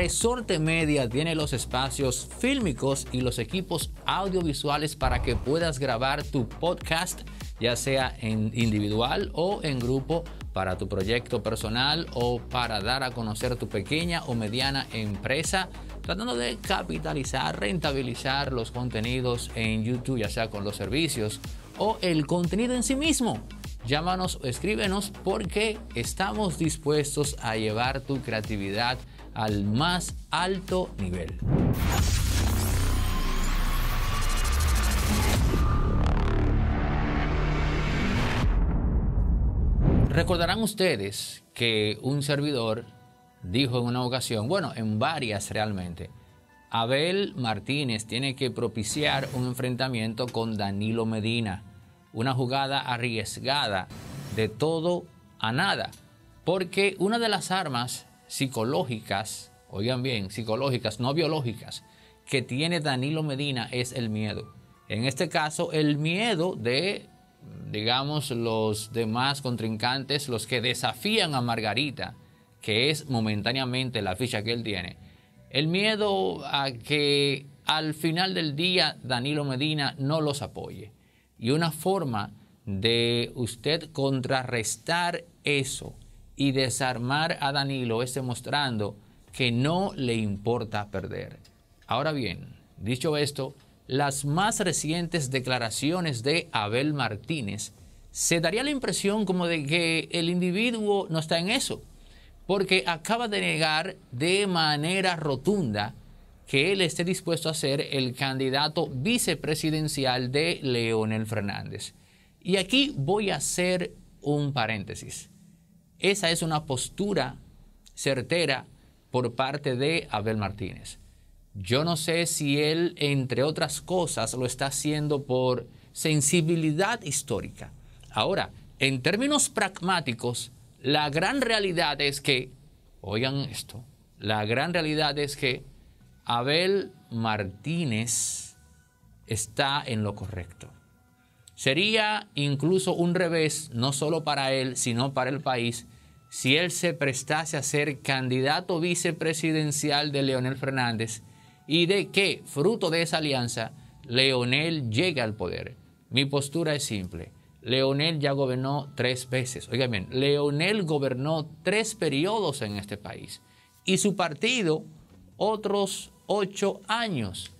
Resorte Media tiene los espacios fílmicos y los equipos audiovisuales para que puedas grabar tu podcast, ya sea en individual o en grupo, para tu proyecto personal o para dar a conocer tu pequeña o mediana empresa, tratando de capitalizar, rentabilizar los contenidos en YouTube, ya sea con los servicios o el contenido en sí mismo. Llámanos o escríbenos porque estamos dispuestos a llevar tu creatividad al más alto nivel. Recordarán ustedes que un servidor dijo en una ocasión, bueno, en varias realmente, Abel Martínez tiene que propiciar un enfrentamiento con Danilo Medina una jugada arriesgada de todo a nada. Porque una de las armas psicológicas, oigan bien, psicológicas, no biológicas, que tiene Danilo Medina es el miedo. En este caso, el miedo de, digamos, los demás contrincantes, los que desafían a Margarita, que es momentáneamente la ficha que él tiene. El miedo a que al final del día Danilo Medina no los apoye. Y una forma de usted contrarrestar eso y desarmar a Danilo es demostrando que no le importa perder. Ahora bien, dicho esto, las más recientes declaraciones de Abel Martínez se daría la impresión como de que el individuo no está en eso, porque acaba de negar de manera rotunda que él esté dispuesto a ser el candidato vicepresidencial de Leonel Fernández. Y aquí voy a hacer un paréntesis. Esa es una postura certera por parte de Abel Martínez. Yo no sé si él, entre otras cosas, lo está haciendo por sensibilidad histórica. Ahora, en términos pragmáticos, la gran realidad es que, oigan esto, la gran realidad es que Abel Martínez está en lo correcto. Sería incluso un revés, no solo para él, sino para el país, si él se prestase a ser candidato vicepresidencial de Leonel Fernández y de que, fruto de esa alianza, Leonel llegue al poder. Mi postura es simple. Leonel ya gobernó tres veces. Oigan bien, Leonel gobernó tres periodos en este país. Y su partido, otros ocho años.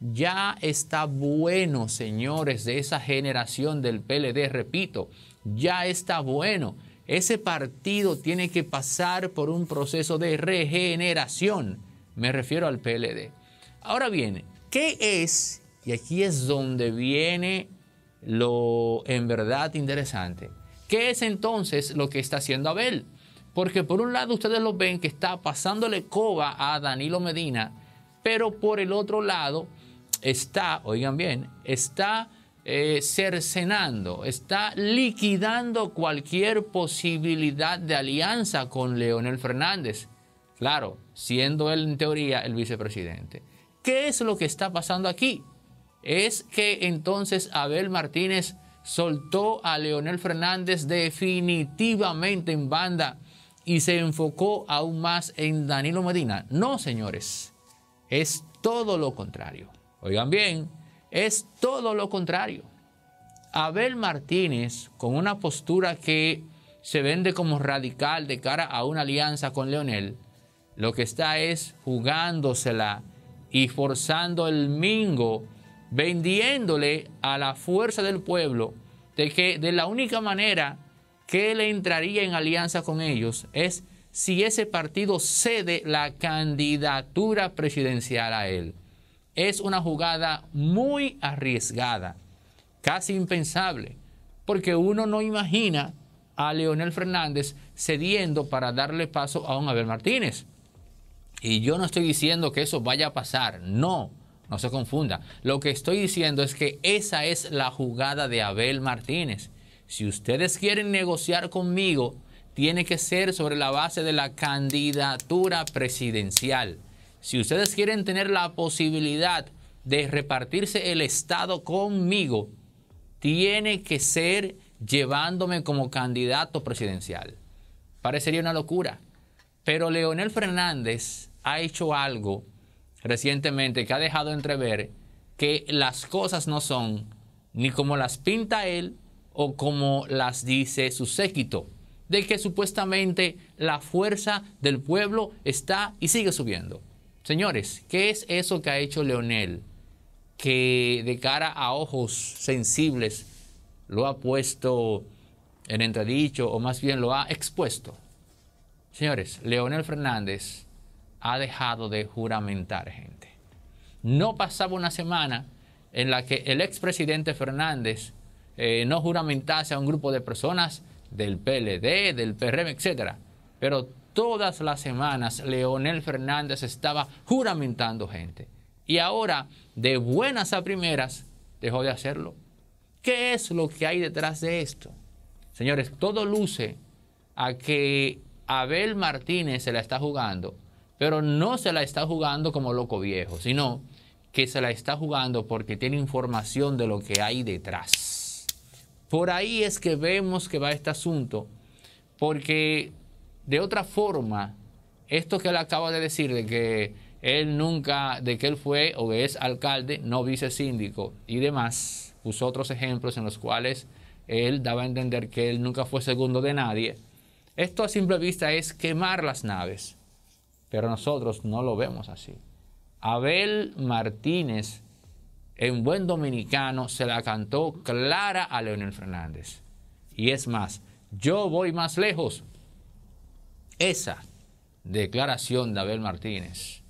Ya está bueno, señores, de esa generación del PLD, repito, ya está bueno. Ese partido tiene que pasar por un proceso de regeneración. Me refiero al PLD. Ahora bien, ¿qué es? Y aquí es donde viene lo en verdad interesante. ¿Qué es entonces lo que está haciendo Abel? Porque por un lado ustedes lo ven que está pasándole coba a Danilo Medina pero por el otro lado está, oigan bien, está eh, cercenando, está liquidando cualquier posibilidad de alianza con Leonel Fernández. Claro, siendo él en teoría el vicepresidente. ¿Qué es lo que está pasando aquí? Es que entonces Abel Martínez soltó a Leonel Fernández definitivamente en banda y se enfocó aún más en Danilo Medina. No, señores. Es todo lo contrario. Oigan bien, es todo lo contrario. Abel Martínez, con una postura que se vende como radical de cara a una alianza con Leonel, lo que está es jugándosela y forzando el mingo, vendiéndole a la fuerza del pueblo de que de la única manera que él entraría en alianza con ellos es si ese partido cede la candidatura presidencial a él. Es una jugada muy arriesgada, casi impensable, porque uno no imagina a Leonel Fernández cediendo para darle paso a un Abel Martínez. Y yo no estoy diciendo que eso vaya a pasar, no, no se confunda. Lo que estoy diciendo es que esa es la jugada de Abel Martínez. Si ustedes quieren negociar conmigo, tiene que ser sobre la base de la candidatura presidencial. Si ustedes quieren tener la posibilidad de repartirse el Estado conmigo, tiene que ser llevándome como candidato presidencial. Parecería una locura. Pero Leonel Fernández ha hecho algo recientemente que ha dejado entrever que las cosas no son ni como las pinta él o como las dice su séquito de que supuestamente la fuerza del pueblo está y sigue subiendo. Señores, ¿qué es eso que ha hecho Leonel? Que de cara a ojos sensibles lo ha puesto en entredicho o más bien lo ha expuesto. Señores, Leonel Fernández ha dejado de juramentar gente. No pasaba una semana en la que el expresidente Fernández eh, no juramentase a un grupo de personas del PLD, del PRM, etcétera. Pero todas las semanas Leonel Fernández estaba juramentando gente. Y ahora, de buenas a primeras, dejó de hacerlo. ¿Qué es lo que hay detrás de esto? Señores, todo luce a que Abel Martínez se la está jugando, pero no se la está jugando como loco viejo, sino que se la está jugando porque tiene información de lo que hay detrás. Por ahí es que vemos que va este asunto, porque de otra forma, esto que él acaba de decir, de que él nunca, de que él fue o es alcalde, no vice síndico y demás, puso otros ejemplos en los cuales él daba a entender que él nunca fue segundo de nadie. Esto a simple vista es quemar las naves, pero nosotros no lo vemos así. Abel Martínez en buen dominicano, se la cantó clara a Leonel Fernández. Y es más, yo voy más lejos. Esa declaración de Abel Martínez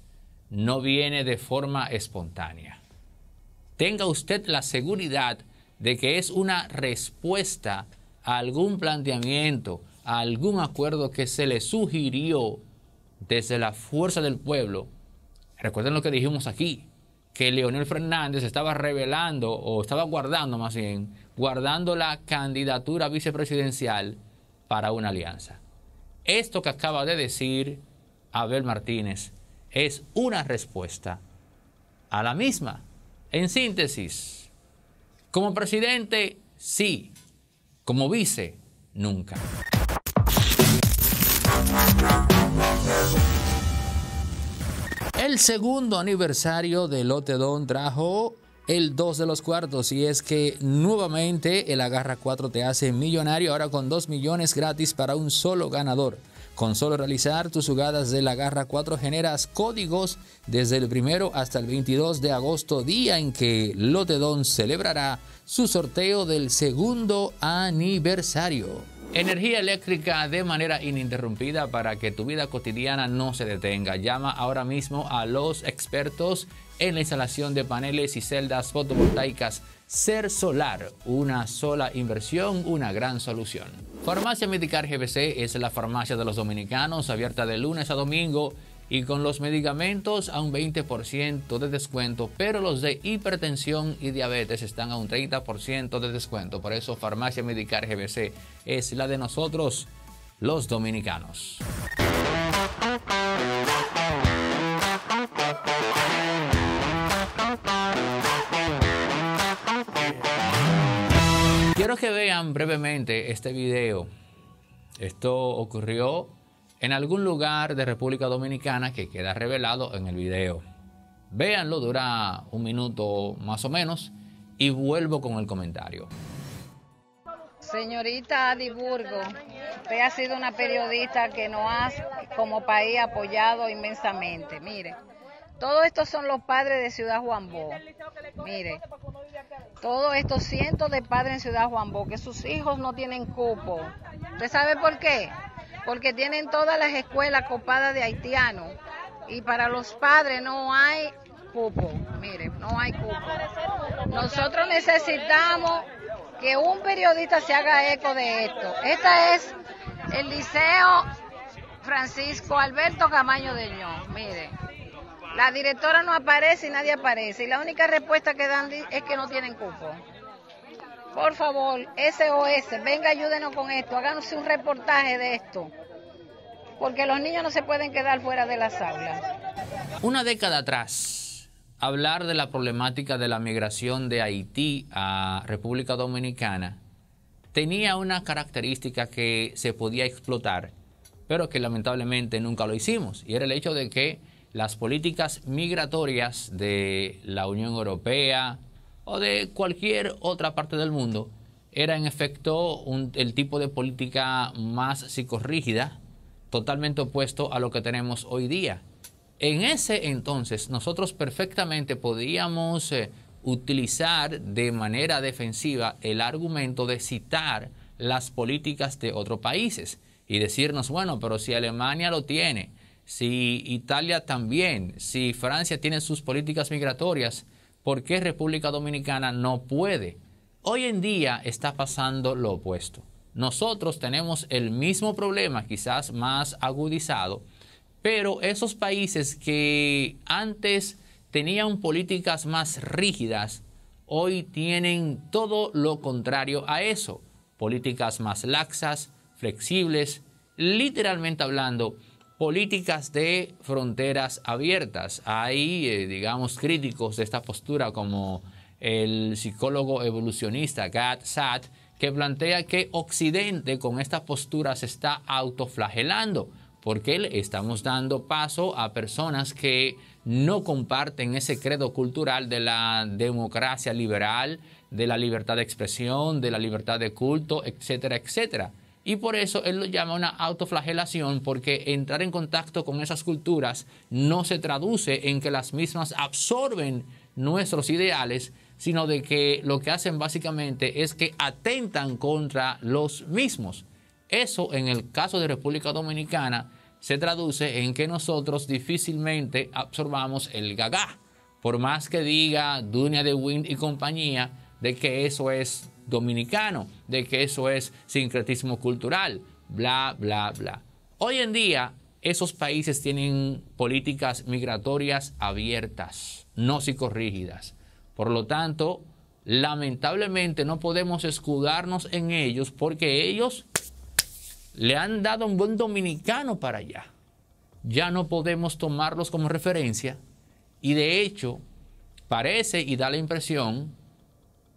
no viene de forma espontánea. Tenga usted la seguridad de que es una respuesta a algún planteamiento, a algún acuerdo que se le sugirió desde la fuerza del pueblo. Recuerden lo que dijimos aquí, que Leonel Fernández estaba revelando o estaba guardando más bien, guardando la candidatura vicepresidencial para una alianza. Esto que acaba de decir Abel Martínez es una respuesta a la misma. En síntesis, como presidente, sí, como vice, nunca. El segundo aniversario de Don trajo el 2 de los cuartos y es que nuevamente el Agarra 4 te hace millonario ahora con 2 millones gratis para un solo ganador. Con solo realizar tus jugadas de la Garra 4 generas códigos desde el primero hasta el 22 de agosto, día en que Lotedon celebrará su sorteo del segundo aniversario. Energía eléctrica de manera ininterrumpida para que tu vida cotidiana no se detenga. Llama ahora mismo a los expertos en la instalación de paneles y celdas fotovoltaicas. Ser Solar, una sola inversión, una gran solución. Farmacia Medicar GBC es la farmacia de los dominicanos abierta de lunes a domingo y con los medicamentos a un 20% de descuento, pero los de hipertensión y diabetes están a un 30% de descuento. Por eso Farmacia Medicar GBC es la de nosotros, los dominicanos. Quiero que vean brevemente este video. Esto ocurrió en algún lugar de República Dominicana que queda revelado en el video. Véanlo, dura un minuto más o menos y vuelvo con el comentario. Señorita Adiburgo, usted ha sido una periodista que nos ha como país apoyado inmensamente. Mire, todos estos son los padres de Ciudad Juan Bó. Mire, todos estos cientos de padres en Ciudad Juan Bó, que sus hijos no tienen cupo. ¿Usted sabe por qué? porque tienen todas las escuelas copadas de haitianos y para los padres no hay cupo, miren, no hay cupo. Nosotros necesitamos que un periodista se haga eco de esto. Esta es el Liceo Francisco Alberto Camaño de Ñón, mire, La directora no aparece y nadie aparece. Y la única respuesta que dan es que no tienen cupo. Por favor, SOS, venga, ayúdenos con esto. Háganos un reportaje de esto porque los niños no se pueden quedar fuera de las aulas. Una década atrás, hablar de la problemática de la migración de Haití a República Dominicana tenía una característica que se podía explotar, pero que lamentablemente nunca lo hicimos, y era el hecho de que las políticas migratorias de la Unión Europea o de cualquier otra parte del mundo era en efecto el tipo de política más psicorrígida, totalmente opuesto a lo que tenemos hoy día. En ese entonces nosotros perfectamente podíamos eh, utilizar de manera defensiva el argumento de citar las políticas de otros países y decirnos, bueno, pero si Alemania lo tiene, si Italia también, si Francia tiene sus políticas migratorias, ¿por qué República Dominicana no puede? Hoy en día está pasando lo opuesto. Nosotros tenemos el mismo problema, quizás más agudizado, pero esos países que antes tenían políticas más rígidas, hoy tienen todo lo contrario a eso. Políticas más laxas, flexibles, literalmente hablando, políticas de fronteras abiertas. Hay, eh, digamos, críticos de esta postura como el psicólogo evolucionista Gad Sad que plantea que Occidente con esta postura se está autoflagelando, porque le estamos dando paso a personas que no comparten ese credo cultural de la democracia liberal, de la libertad de expresión, de la libertad de culto, etcétera, etcétera. Y por eso él lo llama una autoflagelación, porque entrar en contacto con esas culturas no se traduce en que las mismas absorben nuestros ideales, sino de que lo que hacen básicamente es que atentan contra los mismos. Eso en el caso de República Dominicana se traduce en que nosotros difícilmente absorbamos el gagá, por más que diga Dunia de Wind y compañía de que eso es dominicano, de que eso es sincretismo cultural, bla, bla, bla. Hoy en día esos países tienen políticas migratorias abiertas, no psicorrígidas. Por lo tanto, lamentablemente no podemos escudarnos en ellos porque ellos le han dado un buen dominicano para allá. Ya no podemos tomarlos como referencia y de hecho parece y da la impresión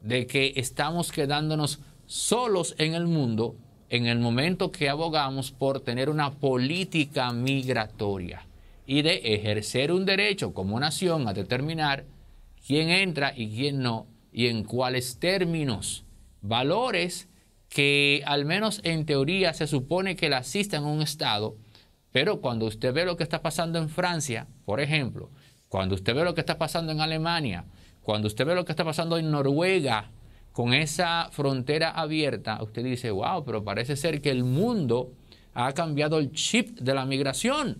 de que estamos quedándonos solos en el mundo en el momento que abogamos por tener una política migratoria y de ejercer un derecho como nación a determinar quién entra y quién no, y en cuáles términos. Valores que al menos en teoría se supone que la asistan a un Estado, pero cuando usted ve lo que está pasando en Francia, por ejemplo, cuando usted ve lo que está pasando en Alemania, cuando usted ve lo que está pasando en Noruega, con esa frontera abierta, usted dice, wow, pero parece ser que el mundo ha cambiado el chip de la migración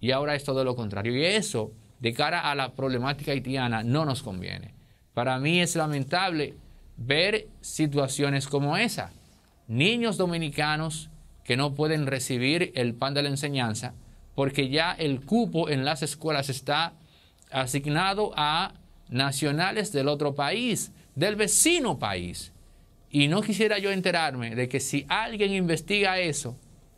y ahora es todo lo contrario. Y eso de cara a la problemática haitiana no nos conviene. Para mí es lamentable ver situaciones como esa. Niños dominicanos que no pueden recibir el pan de la enseñanza porque ya el cupo en las escuelas está asignado a nacionales del otro país, del vecino país. Y no quisiera yo enterarme de que si alguien investiga eso,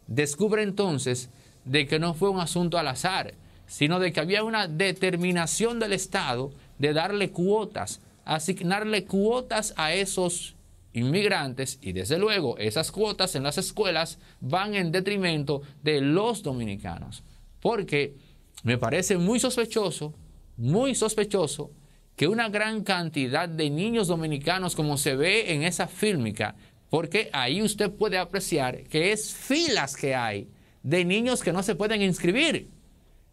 descubre entonces de que no fue un asunto al azar, sino de que había una determinación del Estado de darle cuotas, asignarle cuotas a esos inmigrantes y desde luego esas cuotas en las escuelas van en detrimento de los dominicanos. Porque me parece muy sospechoso, muy sospechoso, que una gran cantidad de niños dominicanos, como se ve en esa fílmica, porque ahí usted puede apreciar que es filas que hay de niños que no se pueden inscribir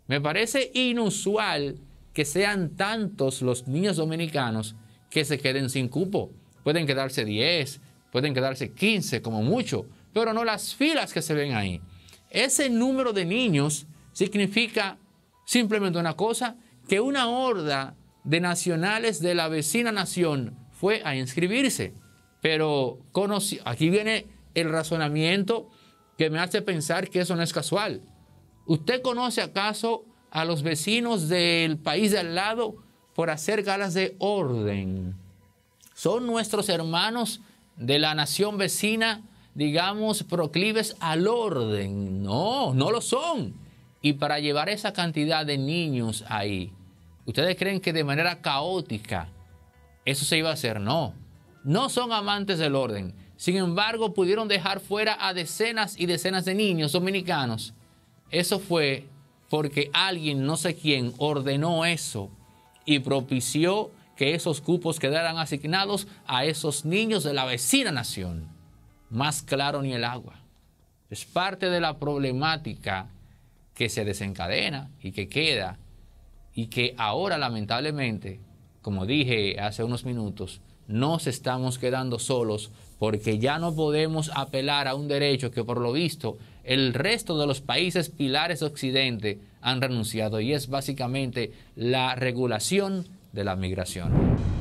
me parece inusual que sean tantos los niños dominicanos que se queden sin cupo. Pueden quedarse 10, pueden quedarse 15 como mucho, pero no las filas que se ven ahí. Ese número de niños significa simplemente una cosa, que una horda de nacionales de la vecina nación fue a inscribirse. Pero aquí viene el razonamiento que me hace pensar que eso no es casual. ¿Usted conoce acaso a los vecinos del país de al lado por hacer galas de orden? Son nuestros hermanos de la nación vecina, digamos, proclives al orden. No, no lo son. Y para llevar esa cantidad de niños ahí, ¿ustedes creen que de manera caótica eso se iba a hacer? No. No son amantes del orden. Sin embargo, pudieron dejar fuera a decenas y decenas de niños dominicanos eso fue porque alguien, no sé quién, ordenó eso y propició que esos cupos quedaran asignados a esos niños de la vecina nación. Más claro ni el agua. Es parte de la problemática que se desencadena y que queda y que ahora lamentablemente, como dije hace unos minutos, nos estamos quedando solos porque ya no podemos apelar a un derecho que por lo visto el resto de los países pilares occidente han renunciado y es básicamente la regulación de la migración.